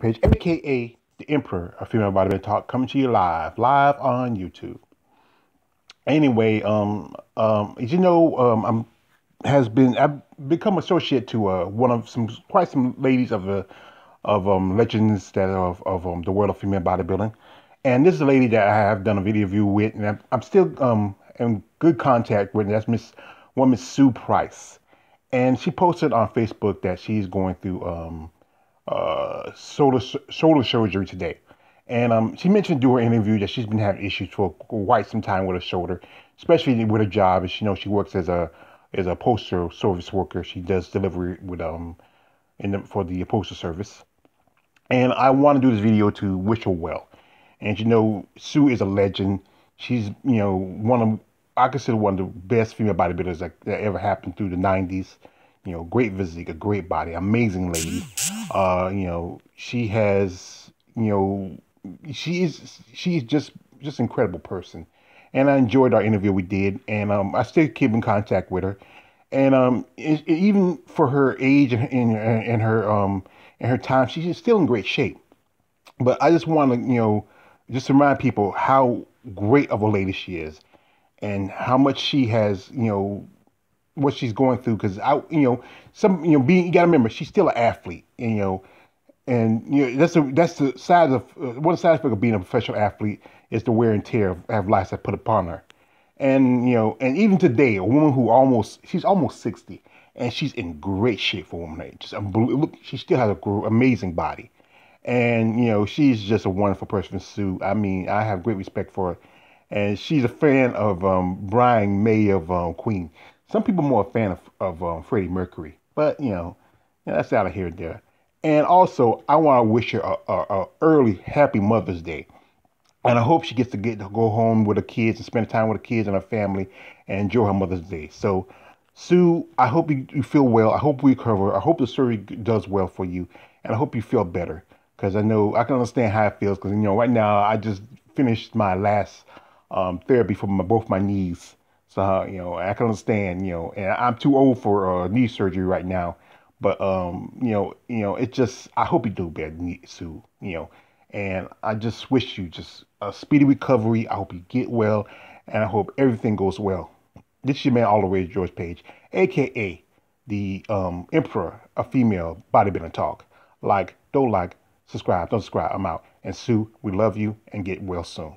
page, aka the Emperor of Female Embodiment Talk, coming to you live, live on YouTube. Anyway, um, um, as you know, um, I'm has been I've become associate to uh, one of some quite some ladies of the of um legends that of of um, the world of female bodybuilding, and this is a lady that I have done a video view with, and I'm, I'm still um in good contact with. And that's Miss Woman Sue Price, and she posted on Facebook that she's going through um uh, shoulder shoulder surgery today, and um, she mentioned during her interview that she's been having issues for quite some time with her shoulder, especially with her job. And she knows she works as a as a postal service worker. She does delivery with um in the, for the postal service, and I want to do this video to wish her well. And you know, Sue is a legend. She's you know one of I consider one of the best female bodybuilders that, that ever happened through the '90s you know, great physique, a great body, amazing lady. Uh, you know, she has, you know, she is She is just just incredible person. And I enjoyed our interview we did, and um, I still keep in contact with her. And um, it, it, even for her age and, and, and her um and her time, she's still in great shape. But I just want to, you know, just remind people how great of a lady she is, and how much she has, you know, what she's going through because I, you know, some, you know, being you got to remember she's still an athlete, and, you know, and you know that's the that's the side of uh, one side effect of being a professional athlete is the wear and tear of, of that put upon her, and you know, and even today, a woman who almost she's almost sixty and she's in great shape for woman age. Just look, she still has an amazing body, and you know, she's just a wonderful person. Sue, I mean, I have great respect for her and she's a fan of um, Brian May of um, Queen. Some people more a fan of, of um, Freddie Mercury, but you know, you know, that's out of here and there. And also, I want to wish her a, a, a, early happy Mother's Day. And I hope she gets to get to go home with her kids and spend time with her kids and her family and enjoy her Mother's Day. So, Sue, I hope you, you feel well. I hope we recover. I hope the surgery does well for you. And I hope you feel better because I know I can understand how it feels. Because, you know, right now I just finished my last um, therapy for my, both my knees. So uh, you know, I can understand. You know, and I'm too old for uh, knee surgery right now. But um, you know, you know, it just I hope you do better, Sue. You know, and I just wish you just a speedy recovery. I hope you get well, and I hope everything goes well. This is your man all the way, George Page, aka the um, Emperor of Female Bodybuilding Talk. Like, don't like, subscribe, don't subscribe. I'm out. And Sue, we love you, and get well soon.